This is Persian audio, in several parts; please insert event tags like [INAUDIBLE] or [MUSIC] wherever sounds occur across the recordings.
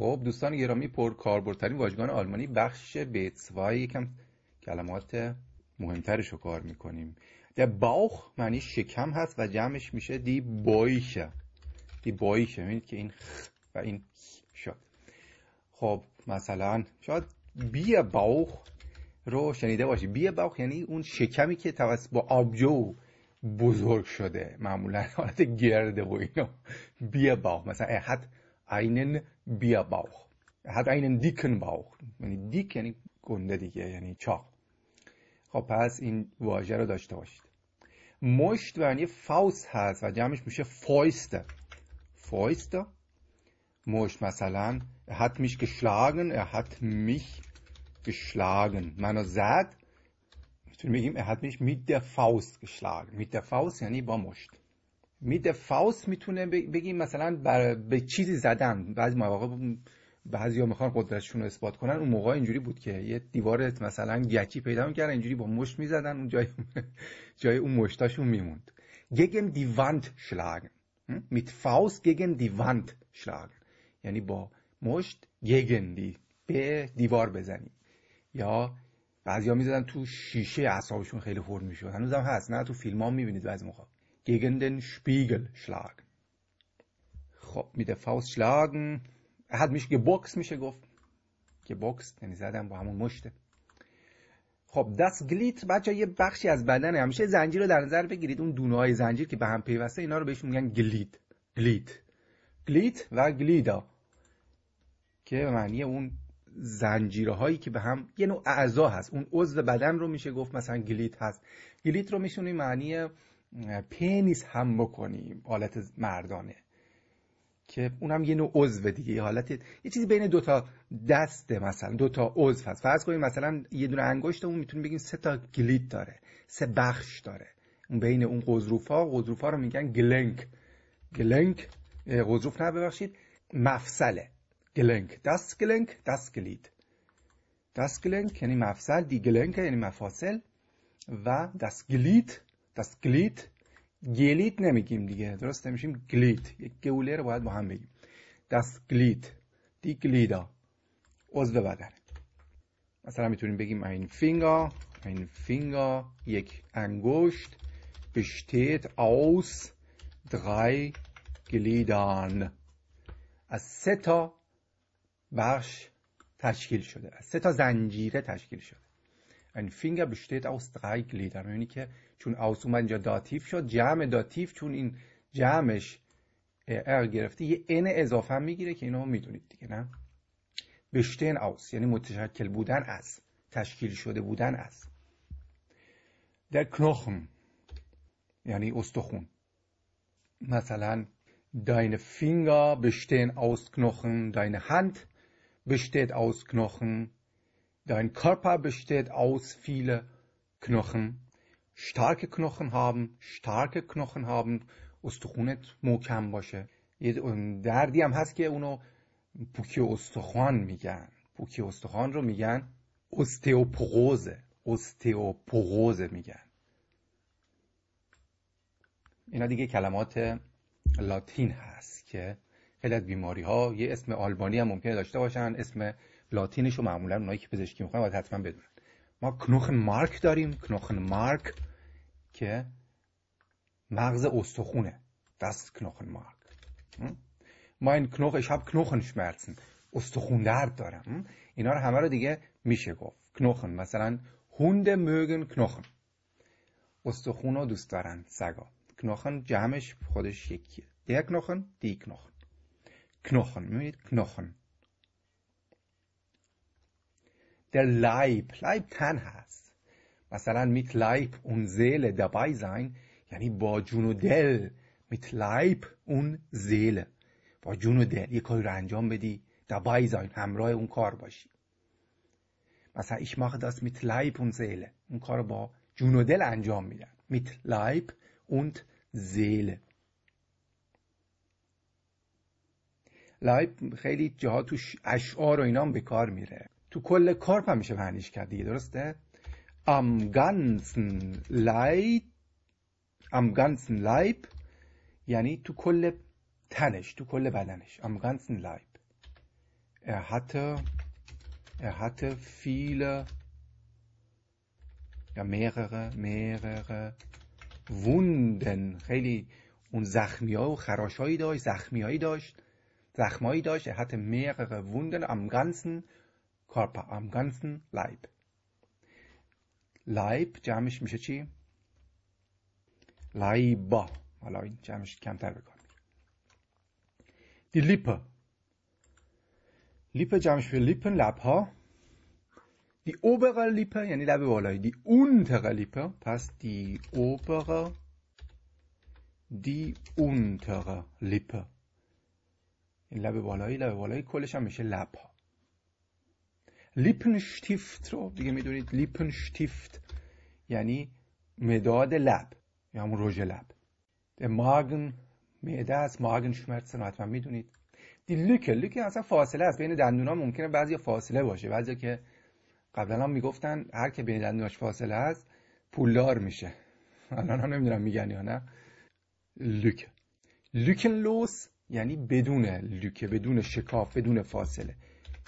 خب دوستان گرامی پر کاربردترین واژگان آلمانی بخش به یکم کلمات مهمترش رو کار میکنیم در باخ معنی شکم هست و جمعش میشه دی بایشه دی بایشه میدید که این خ و این شد خب مثلا شاید بی باخ رو شنیده باشی بی باخ یعنی اون شکمی که توسط با آبجو بزرگ شده معمولا حالت گرده و اینا بی باخ مثلا احت عینن Bierbauch. Er hat einen dicken Bauch. Yani dick یعنی گنده دیگه یعنی چاق خب پس این واژه رو داشته باشید مشت و یعنی فاوس هست و جمعش میشه فäuste فäuste مشت مثلا er hat mich geschlagen er hat mich geschlagen منو زد میتونیم بگیم er hat mich mit der Faust geschlagen mit der Faust یعنی با مشت مید فاوس میتونه بگیم مثلا بر به چیزی زدن بعضی مواقع ها میخوان قدرتشون رو اثبات کنن اون موقع اینجوری بود که یه دیوار مثلا گچی پیدا میکردن اینجوری با مشت میزدن اون جای [LAUGHS] جای اون مشتاشون میموند گگن دی Wand شلاگن mit فاوس گگن دی یعنی با مشت گگن دی به دیوار بزنی یا بعضی ها میزدن تو شیشه اعصابشون خیلی خورد میشد هم هست نه تو فیلم ها میبینید بعضی موقع gegen den Spiegel schlagen. خب mit der Faust schlagen er hat mich geboxt میشه گفت geboxt یعنی زدم با همون مشته خب دست گلیت بچه یه بخشی از بدن همیشه زنجیر رو در نظر بگیرید اون دونه های زنجیر که به هم پیوسته اینا رو بهشون میگن گلیت گلیت گلیت و گلیدا که به معنی اون زنجیرهایی که به هم یه نوع اعضا هست اون عضو بدن رو میشه گفت مثلا گلیت هست گلیت رو میشونی معنی پی هم بکنیم حالت مردانه که اونم یه نوع عضو دیگه یه حالت یه چیزی بین دوتا دست مثلا دوتا عضو هست فرض کنیم مثلا یه دونه انگشتمون میتونیم بگیم سه تا گلیت داره سه بخش داره اون بین اون قزروفا قزروفا رو میگن گلنک گلنک قزروف نه ببخشید مفصله گلنک دست گلنک دست گلیت دست گلنک یعنی مفصل دی گلنک یعنی مفاصل و دست گلیت دست گلیت گلیت نمیگیم دیگه درست نمیشیم گلیت یک گوله رو باید با هم بگیم دست گلیت دی گلیدا عضو بدن مثلا میتونیم بگیم این فینگا این فینگا یک انگشت بشتیت اوس drei گلیدان از سه تا بخش تشکیل شده از سه تا زنجیره تشکیل شده Ein Finger besteht aus drei Gliedern. یعنی که چون aus اومد اینجا داتیف شد جمع داتیف چون این جمعش ار گرفته یه ان اضافه میگیره که اینو میدونید دیگه نه بشتن aus یعنی متشکل بودن از تشکیل شده بودن از در کنخم یعنی استخون مثلا دین فینگر بشتن aus Knochen دین هند besteht از Knochen Dein Körper besteht aus viele Knochen. Starke Knochen haben, starke Knochen haben استخونت محکم باشه یه دردی هم هست که اونو پوکی استخوان میگن پوکی استخوان رو میگن استوپوز استئوپوروزه میگن اینا دیگه کلمات لاتین هست که خیلی از بیماری ها یه اسم آلبانی هم ممکنه داشته باشن اسم لاتینش رو معمولا اونایی که پزشکی میخوان باید حتما بدونن ما کنوخ مارک داریم کنوخ مارک که مغز استخونه دست کنوخ مارک ما این کنوخ ich habe Knochenschmerzen استخون درد دارم اینا رو همه رو دیگه میشه گفت کنوخن مثلا هوند mögen knochen استخون رو دوست دارن سگا knochen جمعش خودش یکیه دیگه knochen دی knochen knochen میبینید knochen در Leib. لایب تن هست مثلا میت لایب اون زیل دبای زین یعنی با جون و دل میت لایب اون زیل با جون و دل یه کاری رو انجام بدی دبای زین همراه اون کار باشی مثلا ایش ماخ داست میت لایب اون زیله اون کار با جون و دل انجام میدن میت لایب اون زیله لایب خیلی جاها توش اشعار و اینام به کار میره تو کل کارپ هم میشه معنیش کرد دیگه درسته ام گانسن لایت ام گانسن لایب یعنی تو کل تنش تو کل بدنش ام گانسن لایب ار هاته، ار هاته فیل یا مرر مرر ووندن خیلی اون زخمی ها و خراش هایی داشت زخمی هایی داشت زخمایی داشت حتی میقه ووندن ام گنسن Körper, am ganzen Leib. Leib جمعش میشه چی؟ لایبا حالا این جمعش کمتر بکن دی لیپ لیپ جمعش به لیپن لبها دی obere لیپ یعنی لب بالایی دی untere لیپ پس دی obere دی untere لیپ این لب بالایی لب بالایی کلش هم میشه لبها لیپنشتیفت رو دیگه میدونید لیپنشتیفت یعنی مداد لب یا همون رژ لب ماگن معده است ماگن شمرتسن حتما میدونید دی لکه لکه اصلا فاصله است بین ها ممکنه بعضی فاصله باشه بعضی که قبلا هم میگفتن هر که بین دندوناش فاصله است پولار میشه الان هم نمیدونم میگن یا نه لوک لوس یعنی بدون لوکه بدون شکاف بدون فاصله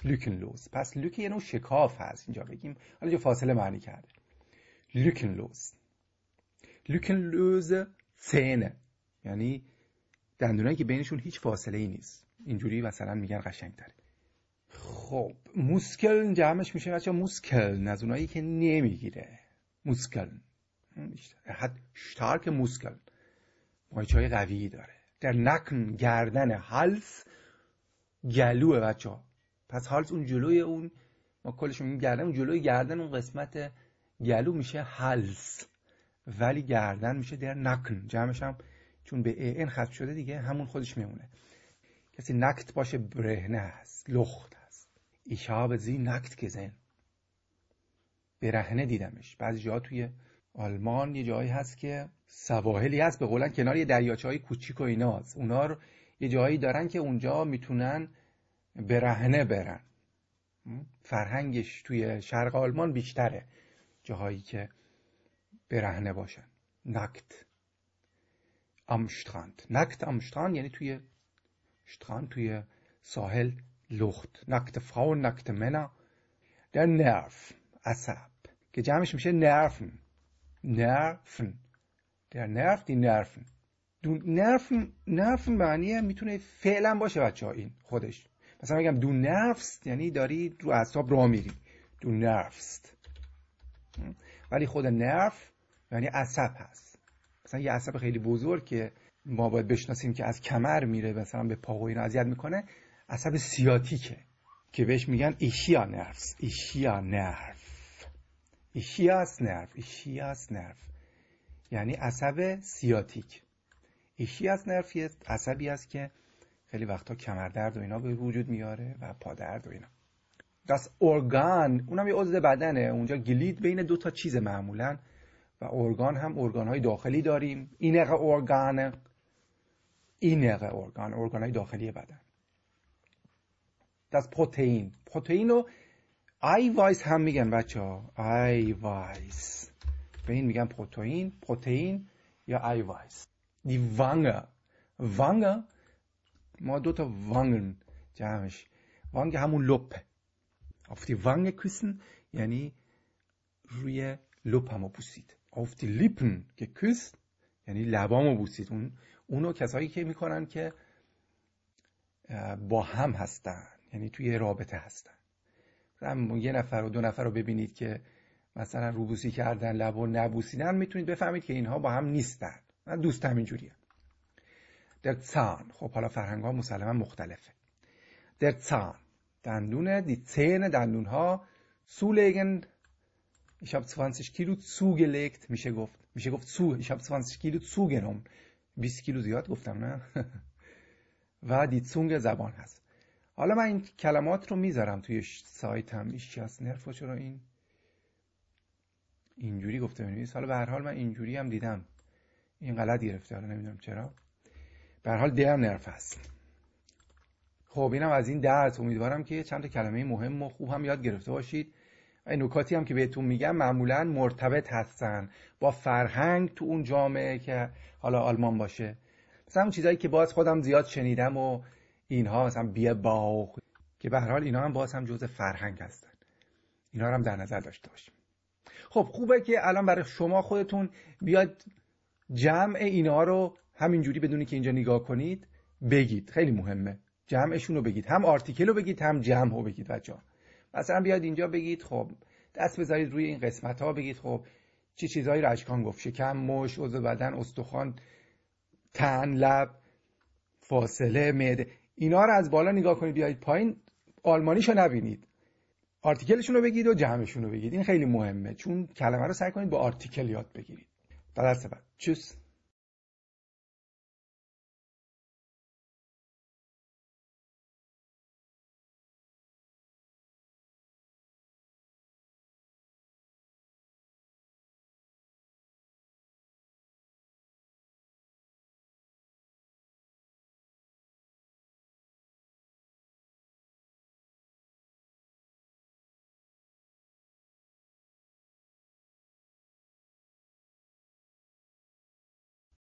لوکنلوس پس لوک یه نوع شکاف هست اینجا بگیم حالا یه فاصله معنی کرده لوکنلوس لوکنلوز سینه یعنی دندونایی که بینشون هیچ فاصله ای نیست اینجوری مثلا میگن قشنگ تره خب موسکل جمعش میشه بچه موسکل از اونایی که نمیگیره موسکل حد شتارک موسکل مایچه های قویی داره در نکن گردن حلس گلوه بچه ها پس هالز اون جلوی اون ما کلش میگیم گردن اون جلوی گردن اون قسمت گلو میشه هالز ولی گردن میشه در نکن جمعش هم چون به این خط شده دیگه همون خودش میمونه کسی نکت باشه برهنه است لخت است ich زی نکت که زن برهنه دیدمش بعضی جا توی آلمان یه جایی هست که سواحلی هست به قولن کنار یه دریاچه های کوچیک و ایناز اونا یه جایی دارن که اونجا میتونن برهنه برن فرهنگش توی شرق آلمان بیشتره جاهایی که برهنه باشن نکت امشتراند نکت امشتراند یعنی توی شتراند توی ساحل لخت نکت فاون نکت منا در نرف عصب که جمعش میشه نرفن نرفن در نرف دی نرفن دون نرفن نرفن معنیه میتونه فعلا باشه بچه این خودش مثلا میگم دو نفس یعنی داری رو اعصاب را میری دو نفس ولی خود نرف یعنی عصب هست مثلا یه عصب خیلی بزرگ که ما باید بشناسیم که از کمر میره مثلا به پا و اینو اذیت میکنه عصب سیاتیکه که بهش میگن ایشیا نرفس ایشیا نرف ایشیاس نرف ایشیاس نرف یعنی عصب سیاتیک ایشیاس نرف یه عصبی است که خیلی وقتا کمردرد و اینا به وجود میاره و پادرد و اینا دست ارگان اونم یه عضو بدنه اونجا گلید بین دو تا چیز معمولا و ارگان هم ارگان های داخلی داریم اینق ارگان اینق ارگان ارگان های داخلی بدن دست پروتئین پروتئین رو آی هم میگن بچه ها آی وایس به این میگن پروتئین پروتئین یا آی وایس دی وانگه وانگه ما تا وانگن جمعش وانگ همون لپه افتی دی کویسن یعنی روی لپمو بوسید دی لپن که geküsst یعنی لبامو بوسید اون اونو کسایی که میکنن که با هم هستن یعنی توی رابطه هستن یه نفر و دو نفر رو ببینید که مثلا روبوسی کردن لب و نبوسیدن میتونید بفهمید که اینها با هم نیستن من دوست همینجوریه در زان خب حالا فرهنگ ها مسلما مختلفه درزان دندون دی زهن دندون ها لگن ich habe 20 Kilo zugelegt میشه گفت میشه گفت سو ich habe 20 Kilo zugenommen 20 کیلو زیاد گفتم نه [LAUGHS] و دی چونگ زبان هست حالا من این کلمات رو میذارم توی سایت هم ایش از نرفو چرا این اینجوری گفته بنویس حالا به هر حال من اینجوری هم دیدم این غلط گرفته حالا نمیدونم چرا بر حال دلم نرف هست خب اینم از این درس امیدوارم که چند تا کلمه مهم و خوب هم یاد گرفته باشید این نکاتی هم که بهتون میگم معمولا مرتبط هستن با فرهنگ تو اون جامعه که حالا آلمان باشه مثلا اون چیزایی که باز خودم زیاد شنیدم و اینها مثلا بیه باخ که به حال اینا هم باز هم جز فرهنگ هستن اینا هم در نظر داشته باشیم خب خوبه که الان برای شما خودتون بیاد جمع اینها رو همینجوری بدونی که اینجا نگاه کنید بگید خیلی مهمه جمعشون رو بگید هم آرتیکل رو بگید هم جمع رو بگید بچه مثلا بیاد اینجا بگید خب دست بذارید روی این قسمت ها بگید خب چه چی چیزهایی رو اشکان گفت شکم مش عضو بدن استخوان تن لب فاصله معده اینا رو از بالا نگاه کنید بیاید پایین رو نبینید آرتیکلشون رو بگید و جمعشون رو بگید این خیلی مهمه چون کلمه رو سعی کنید با آرتیکل یاد بگیرید تا بعد چوس